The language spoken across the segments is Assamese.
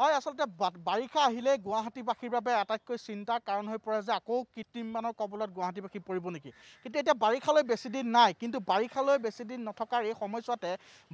হয় আচলতে বাৰিষা আহিলে গুৱাহাটীবাসীৰ বাবে আটাইতকৈ চিন্তাৰ কাৰণ হৈ পৰে যে আকৌ কৃত্ৰিমমানৰ কবলত গুৱাহাটীবাসী পৰিব নেকি কিন্তু এতিয়া বাৰিষালৈ বেছিদিন নাই কিন্তু বাৰিষালৈ বেছিদিন নথকাৰ এই সময়ছোৱাতে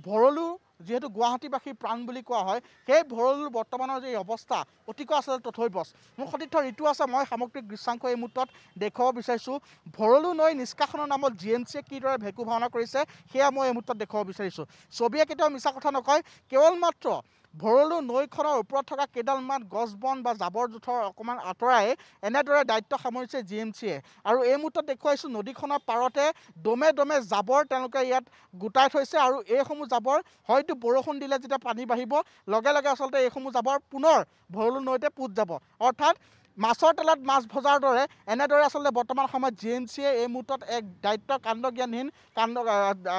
ভৰলু যিহেতু গুৱাহাটীবাসীৰ প্ৰাণ বুলি কোৱা হয় সেই ভৰলুৰ বৰ্তমানৰ যি অৱস্থা অতিকৈ আচলতে তথৈবচ মোৰ সতীৰ্থ ঋতু আছে মই সামগ্ৰিক দৃশ্যাংশ এই মুহূৰ্তত দেখুৱাব বিচাৰিছোঁ ভৰলু নৈ নিষ্কাশনৰ নামত জি এম চিয়ে কিদৰে ভেকু ভাওনা কৰিছে সেয়া মই এই মুহূৰ্তত দেখুৱাব বিচাৰিছোঁ ছবিয়ে কেতিয়াও মিছা কথা নকয় কেৱল মাত্ৰ ভৰলু নৈখনৰ ওপৰত থকা কেইডালমান গছ বন বা জাবৰ জোঁথৰ অকণমান আঁতৰাই এনেদৰে দায়িত্ব সামৰিছে জি এম চিয়ে আৰু এই মুহূৰ্তত দেখুৱাইছোঁ নদীখনৰ পাৰতে দমে দমে জাবৰ তেওঁলোকে ইয়াত গোটাই থৈছে আৰু এইসমূহ জাবৰ হয়তো বৰষুণ দিলে যেতিয়া পানী বাঢ়িব লগে লগে আচলতে এইসমূহ জাবৰ পুনৰ ভৰলু নৈতে পোত যাব অৰ্থাৎ মাছৰ তেলত মাছ ভজাৰ দৰে এনেদৰে আচলতে বৰ্তমান সময়ত জি এম চিয়ে এই মুহূৰ্তত এক দায়িত্ব কাণ্ড জ্ঞানহীন কাণ্ড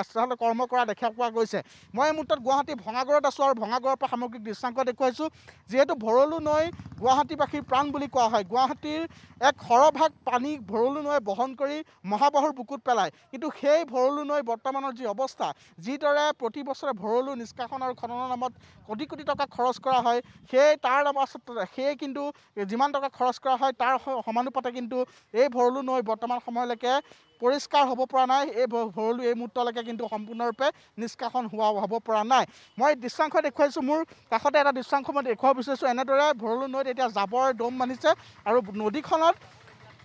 আচলতে কৰ্ম কৰা দেখা পোৱা গৈছে মই এই মুহূৰ্তত গুৱাহাটী ভঙাগড়ত আছোঁ আৰু ভঙাগড়ৰ পৰা সামগ্ৰিক দৃশ্যাংক দেখুৱাইছোঁ যিহেতু ভৰলু নৈ গুৱাহাটীবাসীৰ প্ৰাণ বুলি কোৱা হয় গুৱাহাটীৰ এক সৰহভাগ পানী ভৰলু নৈ বহন কৰি মহাবাহুৰ বুকুত পেলায় কিন্তু সেই ভৰলু নৈ বৰ্তমানৰ যি অৱস্থা যিদৰে প্ৰতি বছৰে ভৰলু নিষ্কাশন আৰু খননৰ নামত কোটি কোটি টকা খৰচ কৰা হয় সেই তাৰ নামত সেয়ে কিন্তু যিমান টকা খৰচ কৰা হয় তাৰ সমানুপাতে কিন্তু এই ভৰলু নৈ বৰ্তমান সময়লৈকে পৰিষ্কাৰ হ'ব পৰা নাই এই ভৰলু এই মুহূৰ্তলৈকে কিন্তু সম্পূৰ্ণৰূপে নিষ্কাশন হোৱা হ'ব পৰা নাই মই দৃশ্যাংশ দেখুৱাইছোঁ মোৰ কাষতে এটা দৃশ্যাংশ মই দেখুৱাব বিচাৰিছোঁ এনেদৰে ভৰলু নৈত এতিয়া জাবৰ দম বান্ধিছে আৰু নদীখনত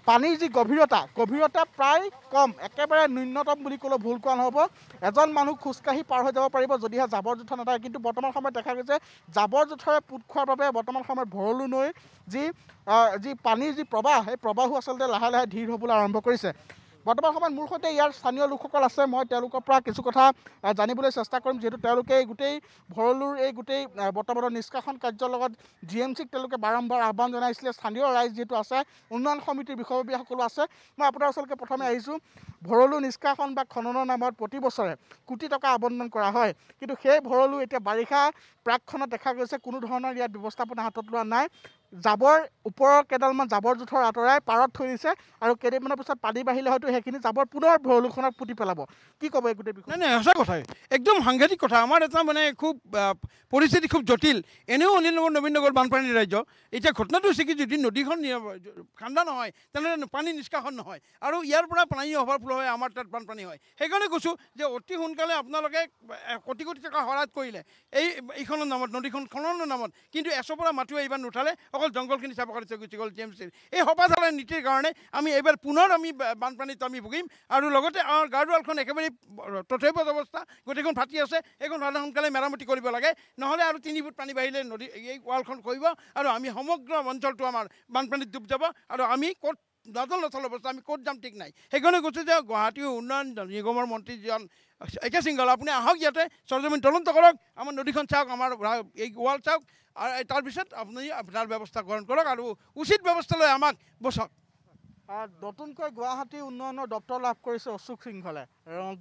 পানীৰ যি গভীৰতা গভীৰতা প্ৰায় কম একেবাৰে ন্যূনতম বুলি ক'লেও ভুল কোৱা নহ'ব এজন মানুহ খোজকাঢ়ি পাৰ হৈ যাব পাৰিব যদিহে জাবৰ জোঁথৰ নাথাকে কিন্তু বৰ্তমান সময়ত দেখা গৈছে জাবৰ জোঁথৰে পোত খোৱাৰ বাবে বৰ্তমান সময়ত ভৰলু নৈৰ যি যি পানীৰ যি প্ৰৱাহ সেই প্ৰৱাহো আচলতে লাহে লাহে ধীৰ হ'বলৈ আৰম্ভ কৰিছে বৰ্তমান সময়ত মোৰ সৈতে ইয়াৰ স্থানীয় লোকসকল আছে মই তেওঁলোকৰ পৰা কিছু কথা জানিবলৈ চেষ্টা কৰিম যিহেতু তেওঁলোকে এই গোটেই ভৰলুৰ এই গোটেই বৰ্তমানৰ নিষ্কাশন কাৰ্যৰ লগত জি এম চিক তেওঁলোকে বাৰম্বাৰ আহ্বান জনাইছিলে স্থানীয় ৰাইজ যিহেতু আছে উন্নয়ন সমিতিৰ বিষয়ববীয়াসকলো আছে মই আপোনাৰ ওচৰলৈকে প্ৰথমে আহিছোঁ ভৰলু নিষ্কাশন বা খননৰ নামত প্ৰতি বছৰে কোটি টকা আৱণ্টন কৰা হয় কিন্তু সেই ভৰলু এতিয়া বাৰিষা প্ৰাকখনত দেখা গৈছে কোনো ধৰণৰ ইয়াত ব্যৱস্থাপনা হাতত লোৱা নাই জাবৰ ওপৰৰ কেইডালমান জাবৰ জোঁথৰ আঁতৰাই পাৰত থৈ দিছে আৰু কেইদিনমানৰ পিছত পানী বাঢ়িলে হয়তো সেইখিনি জাবৰ পুনৰ ভৰলুখনত পুতি পেলাব কি ক'ব এই গোটেই বিষয়ে নাই সঁচা কথাই একদম সাংঘাতিক কথা আমাৰ এটা মানে খুব পৰিস্থিতি খুব জটিল এনেও অনিল নগৰ নবীন নগৰ বানপানী ৰাজ্য এতিয়া ঘটনাটো হৈছে কি যদি নদীখন ঠাণ্ডা নহয় তেনেহ'লে পানী নিষ্কাশন নহয় আৰু ইয়াৰ পৰা পানী অহাৰ ফ্ল' হয় আমাৰ তাত বানপানী হয় সেইকাৰণে কৈছোঁ যে অতি সোনকালে আপোনালোকে কোটি কোটি টকা শৰাত কৰিলে এই এইখনৰ নামত নদীখন খননৰ নামত কিন্তু এচপৰা মাটিও এইবাৰ নুঠালে অকল জংঘলখিনি চাব কৰিছে গুচি গ'ল টি এম চিৰ এই সপাচালয় নীতিৰ কাৰণে আমি এইবাৰ পুনৰ আমি বানপানীত আমি ভুগিম আৰু লগতে আমাৰ গাৰোৱালখন একেবাৰে তথৈবত অৱস্থা গোটেইখন ফাটি আছে সেইখন সদায় সোনকালে মেৰামতি কৰিব লাগে নহ'লে আৰু ফুট পানী বাঢ়িলে নদী এই ৱালখন কৰিব আৰু আমি সমগ্ৰ অঞ্চলটো আমাৰ বানপানীত ডুব যাব আৰু আমি ক'ত নাজল নচল অৱস্থা আমি ক'ত যাম ঠিক নাই সেইকাৰণে কৈছোঁ যে গুৱাহাটী উন্নয়ন নিগমৰ মন্ত্ৰী যিজন এ কে সিংঘল আপুনি আহক ইয়াতে চৰজমিন তদন্ত কৰক আমাৰ নদীখন চাওক আমাৰ এই ৱাল চাওক আৰু তাৰপিছত আপুনি তাৰ ব্যৱস্থা গ্ৰহণ কৰক আৰু উচিত ব্যৱস্থা লৈ আমাক বচাওক নতুনকৈ গুৱাহাটী উন্নয়নৰ দপ্তৰ লাভ কৰিছে অশোক সিংঘলে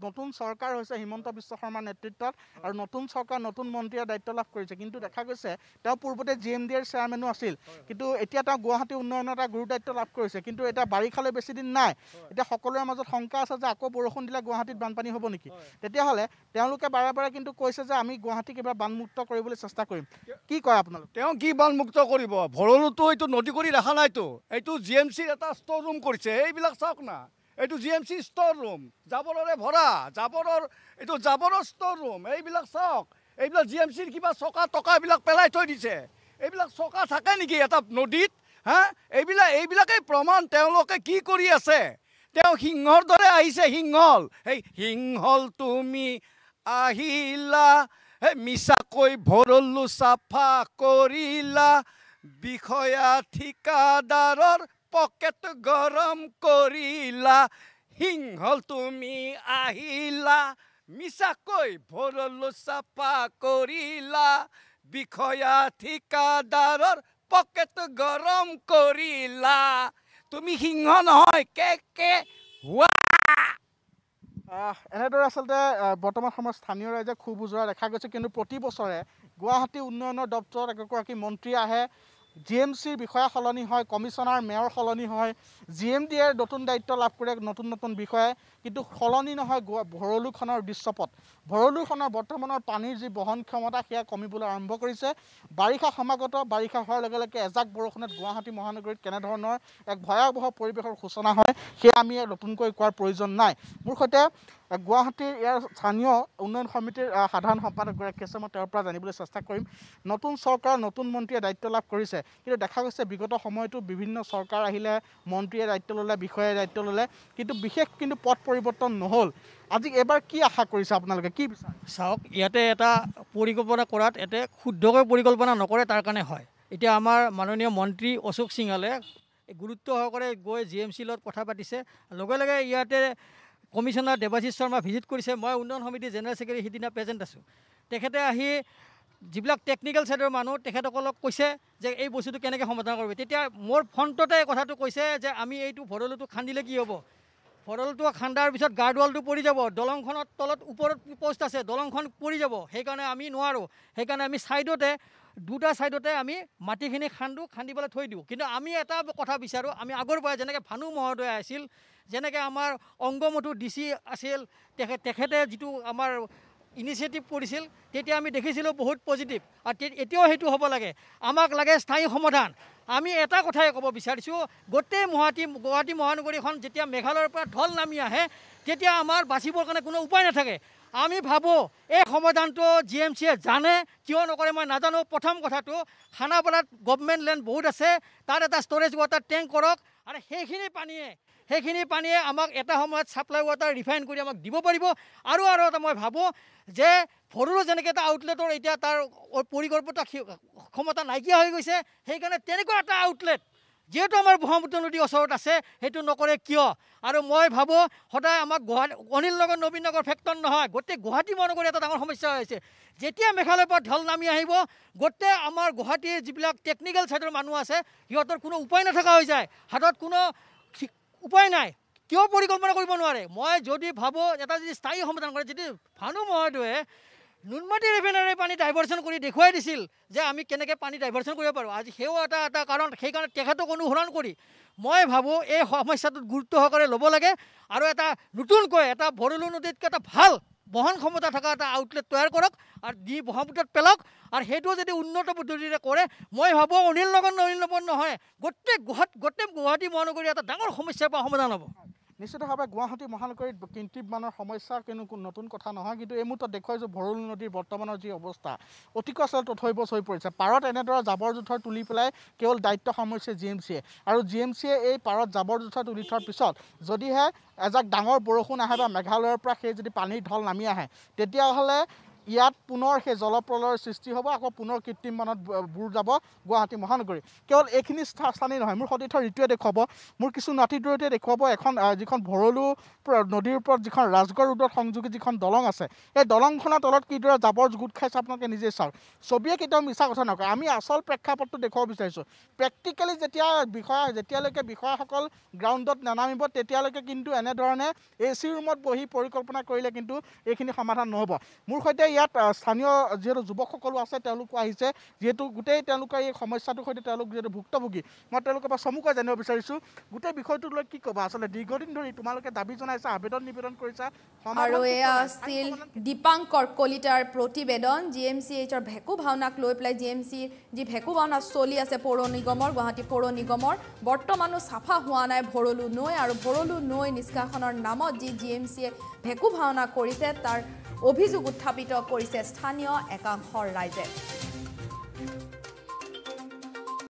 নতুন চৰকাৰ হৈছে হিমন্ত বিশ্ব শৰ্মাৰ নেতৃত্বত আৰু নতুন চৰকাৰ নতুন মন্ত্ৰীয়ে দায়িত্ব লাভ কৰিছে কিন্তু দেখা গৈছে তেওঁ পূৰ্বতে জি এম ডি এৰ চেয়াৰমেনো আছিল কিন্তু এতিয়া তেওঁ গুৱাহাটী উন্নয়নৰ এটা গুৰু দায়িত্ব লাভ কৰিছে কিন্তু এতিয়া বাৰিষালৈ দিন নাই এতিয়া সকলোৰে মাজত শংকা আছে যে আকৌ বৰষুণ দিলে গুৱাহাটীত বানপানী হ'ব নেকি তেতিয়াহ'লে তেওঁলোকে বাৰে বাৰে কিন্তু কৈছে যে আমি গুৱাহাটী কিবা বানমুক্ত কৰিবলৈ চেষ্টা কৰিম কি কয় আপোনালোক তেওঁ কি বানমুক্ত কৰিব ভৰলতো এইটো নদী কৰি দেখা নাইতো এইটো জি এম চিৰ এটা ষ্ট'ৰ কৰিছে এইবিলাক চাওক না এইটো G M C store room জাবৰৰে ভৰা জাবৰৰ এইটো জাবৰৰ ষ্ট'ৰ ৰুম এইবিলাক চাওক এইবিলাক জি এম চিৰ কিবা চকা টকাবিলাক পেলাই থৈ দিছে এইবিলাক চকা থাকে নেকি এটা নদীত হা এইবিলাক এইবিলাকেই প্ৰমাণ তেওঁলোকে কি কৰি আছে তেওঁ সিংহৰ দৰে আহিছে সিংহল সেই সিংহল তুমি আহিলা হে মিছাকৈ ভৰলো চাফা কৰিলা বিষয়া ঠিকাদাৰৰ পকেট গৰম কৰিলা সিংহল তুমি আহিলা মিছাকৈ ভৰলো চাফা কৰিলা বিষয়া ঠিকাদাৰৰ পকেট গৰম কৰিলা তুমি সিংহ নহয় কে কে এনেদৰে আচলতে বৰ্তমান সময়ত স্থানীয় ৰাইজে খুব উজৰা দেখা গৈছে কিন্তু প্ৰতি বছৰে গুৱাহাটী উন্নয়নৰ দপ্তৰত এগৰাকী মন্ত্ৰী আহে জি এম চিৰ বিষয়া সলনি হয় কমিশ্যনাৰ মেয়ৰ সলনি হয় জি এম ডিয়ে নতুন দায়িত্ব লাভ কৰে নতুন নতুন বিষয়াই কিন্তু সলনি নহয় ভৰলুখনৰ দৃশ্যপথ ভৰলুখনৰ বৰ্তমানৰ পানীৰ যি বহন ক্ষমতা সেয়া কমিবলৈ আৰম্ভ কৰিছে বাৰিষা সমাগত বাৰিষা হোৱাৰ লগে লগে এজাক বৰষুণত গুৱাহাটী মহানগৰীত কেনেধৰণৰ এক ভয়াৱহ পৰিৱেশৰ সূচনা হয় সেয়া আমি নতুনকৈ কোৱাৰ প্ৰয়োজন নাই মোৰ সৈতে গুৱাহাটীৰ ইয়াৰ স্থানীয় উন্নয়ন সমিতিৰ সাধাৰণ সম্পাদকগৰাকী আছে মই তেওঁৰ পৰা জানিবলৈ চেষ্টা কৰিম নতুন চৰকাৰ নতুন মন্ত্ৰীয়ে দায়িত্ব লাভ কৰিছে কিন্তু দেখা গৈছে বিগত সময়তো বিভিন্ন চৰকাৰ আহিলে মন্ত্ৰীয়ে দায়িত্ব ল'লে বিষয়াই দায়িত্ব ল'লে কিন্তু বিশেষ কিন্তু পথ পৰিৱৰ্তন নহ'ল আজি এইবাৰ কি আশা কৰিছে আপোনালোকে কি বিচাৰে চাওক ইয়াতে এটা পৰিকল্পনা কৰাত ইয়াতে শুদ্ধকৈ পৰিকল্পনা নকৰে তাৰ কাৰণে হয় এতিয়া আমাৰ মাননীয় মন্ত্ৰী অশোক সিঙালে গুৰুত্ব সহকাৰে গৈ জি এম চি লগত কথা পাতিছে লগে লগে ইয়াতে কমিশনাৰ দেৱাশীষ শৰ্মা ভিজিট কৰিছে মই উন্নয়ন সমিতিৰ জেনেৰেল ছেক্ৰেটাৰী সিদিনা প্ৰেজেণ্ট আছোঁ তেখেতে আহি যিবিলাক টেকনিকেল ছাইডৰ মানুহ তেখেতসকলক কৈছে যে এই বস্তুটো কেনেকৈ সমাধান কৰিব তেতিয়া মোৰ ফ্ৰণ্টতে এই কথাটো কৈছে যে আমি এইটো ভৰলুটো খান্দিলে কি হ'ব ভৰলুটো খান্দাৰ পিছত গাৰ্ডৱালটো পৰি যাব দলংখনত তলত ওপৰত পষ্ট আছে দলংখন পৰি যাব সেইকাৰণে আমি নোৱাৰোঁ সেইকাৰণে আমি ছাইডতে দুটা ছাইডতে আমি মাটিখিনি খান্দি পেলাই থৈ দিওঁ কিন্তু আমি এটা কথা বিচাৰোঁ আমি আগৰ পৰা যেনেকৈ ভানু মহোদয় আছিল যেনেকৈ আমাৰ অংগমতো ডি চি আছিল তেখেত তেখেতে যিটো আমাৰ ইনিচিয়েটিভ কৰিছিল তেতিয়া আমি দেখিছিলোঁ বহুত পজিটিভ আৰু এতিয়াও সেইটো হ'ব লাগে আমাক লাগে স্থায়ী সমাধান আমি এটা কথাই ক'ব বিচাৰিছোঁ গোটেই মহাটী গুৱাহাটী মহানগৰীখন যেতিয়া মেঘালয়ৰ পৰা ঢল নামি আহে তেতিয়া আমাৰ বাচিবৰ কাৰণে কোনো উপায় নাথাকে আমি ভাবোঁ এই সমাধানটো জি এম চিয়ে জানে কিয় নকৰে মই নাজানো প্ৰথম কথাটো খানাপাৰাত গভমেণ্ট লেণ্ড বহুত আছে তাত এটা ষ্ট'ৰেজ ৱাটাৰ টেংক কৰক আৰু সেইখিনি পানীয়ে সেইখিনি পানীয়ে আমাক এটা সময়ত ছাপ্লাই ৱাটাৰ ৰিফাইন কৰি আমাক দিব পাৰিব আৰু আৰু এটা মই ভাবোঁ যে ভৰুৰ যেনেকৈ এটা আউটলেটৰ এতিয়া তাৰ পৰিকল্পিত ক্ষমতা নাইকিয়া হৈ গৈছে সেইকাৰণে তেনেকুৱা এটা আউটলেট যিহেতু আমাৰ ব্ৰহ্মপুত্ৰ নদী ওচৰত আছে সেইটো নকৰে কিয় আৰু মই ভাবোঁ সদায় আমাক গুৱাহাটী অনিল নগৰ নবীন নগৰ ফেক্টন নহয় গোটেই গুৱাহাটী মহানগৰী এটা ডাঙৰ সমস্যা হৈছে যেতিয়া মেঘালয়ৰ পৰা ঢল নামি আহিব গোটেই আমাৰ গুৱাহাটীৰ যিবিলাক টেকনিকেল ছাইডৰ মানুহ আছে সিহঁতৰ কোনো উপায় নথকা হৈ যায় হাতত কোনো উপায় নাই কিয় পৰিকল্পনা কৰিব নোৱাৰে মই যদি ভাবোঁ এটা যদি স্থায়ী সমাধান কৰে যদি ভানু মহোদয়ে নুনমাটি ৰিফাইনাৰীৰ পানী ডাইভাৰ্চন কৰি দেখুৱাই দিছিল যে আমি কেনেকৈ পানী ডাইভাৰ্চন কৰিব পাৰোঁ আজি সেও এটা এটা কাৰণ সেইকাৰণে তেখেতক অনুসৰণ কৰি মই ভাবোঁ এই সমস্যাটোত গুৰুত্ব সহকাৰে ল'ব লাগে আৰু এটা নতুনকৈ এটা বড়লু নদীতকৈ এটা ভাল বহন ক্ষমতা থকা এটা আউটলেট তৈয়াৰ কৰক আৰু দি ব্ৰহ্মপুত্ৰত পেলাওক আৰু সেইটো যদি উন্নত পদ্ধতিৰে কৰে মই ভাবোঁ অনিল নগৰ অনিল নগৰ নহয় গোটেই গুৱাহাটী গোটেই গুৱাহাটী মহানগৰীৰ এটা ডাঙৰ সমস্যাৰ পৰা সমাধান হ'ব নিশ্চিতভাৱে গুৱাহাটী মহানগৰীত কিন্তিমানৰ সমস্যা কোনো নতুন কথা নহয় কিন্তু এই মুহূৰ্তত দেখুৱাই যে ভৰলু নদীৰ বৰ্তমানৰ যি অৱস্থা অতিকৈ আচলতে তথৈবচ হৈ পৰিছে পাৰত এনেদৰে জাবৰ জোথৰ তুলি পেলাই কেৱল দায়িত্ব সামৰিছে জি এম চিয়ে আৰু জি এম চিয়ে এই পাৰত জাবৰ জোথৰ তুলি থোৱাৰ পিছত যদিহে এজাক ডাঙৰ বৰষুণ আহে বা মেঘালয়ৰ পৰা সেই যদি পানীৰ ঢল নামি আহে তেতিয়াহ'লে ইয়াত পুনৰ সেই জলপ্ৰলয়ৰ সৃষ্টি হ'ব আকৌ পুনৰ কৃত্ৰিম মানত বুৰ যাব গুৱাহাটী মহানগৰী কেৱল এইখিনি স্থানেই নহয় মোৰ সতীৰ্থ ঋতুৱে দেখুৱাব মোৰ কিছু নাতি দূৰতে দেখুৱাব এখন যিখন ভৰলু নদীৰ ওপৰত যিখন ৰাজগড় ৰোডত সংযোগী যিখন দলং আছে সেই দলংখনৰ তলত কিদৰে জাবৰ গোট খাইছে আপোনালোকে নিজেই চাওক ছবিয়ে কেতিয়াও মিছা কথা নকয় আমি আচল প্ৰেক্ষাপটটো দেখুৱাব বিচাৰিছোঁ প্ৰেক্টিকেলি যেতিয়া বিষয়া যেতিয়ালৈকে বিষয়াসকল গ্ৰাউণ্ডত নেনামিব তেতিয়ালৈকে কিন্তু এনেধৰণে এ চি ৰুমত বহি পৰিকল্পনা কৰিলে কিন্তু এইখিনি সমাধান নহ'ব মোৰ সৈতে ইয়াত স্থানীয় যিহেতু যুৱকসকলো আছে তেওঁলোকো আহিছে যিহেতু গোটেই তেওঁলোকে এই সমস্যাটোৰ সৈতে তেওঁলোক যিহেতু ভুক্তভোগী মই তেওঁলোকৰ পৰা চমুকৈ জানিব বিচাৰিছোঁ গোটেই বিষয়টোক লৈ কি ক'বা আচলতে দীৰ্ঘদিন ধৰি তোমালোকে দাবী জনাইছা আবেদন নিবেদন কৰিছা আৰু এয়া আছিল দীপাংকৰ কলিতাৰ প্ৰতিবেদন জি এম চি এইচৰ ভেকু ভাওনাক লৈ পেলাই জি এম চি যি ভেকু ভাওনা চলি আছে পৌৰ নিগমৰ গুৱাহাটী পৌৰ নিগমৰ বৰ্তমানো চাফা হোৱা নাই ভৰলু নৈ আৰু ভৰলু নৈ নিষ্কাশনৰ নামত যি জি এম চিয়ে ভেকু ভাওনা কৰিছে তাৰ অভিযোগ উত্থাপিত কৰিছে স্থানীয় একাংশৰ ৰাইজে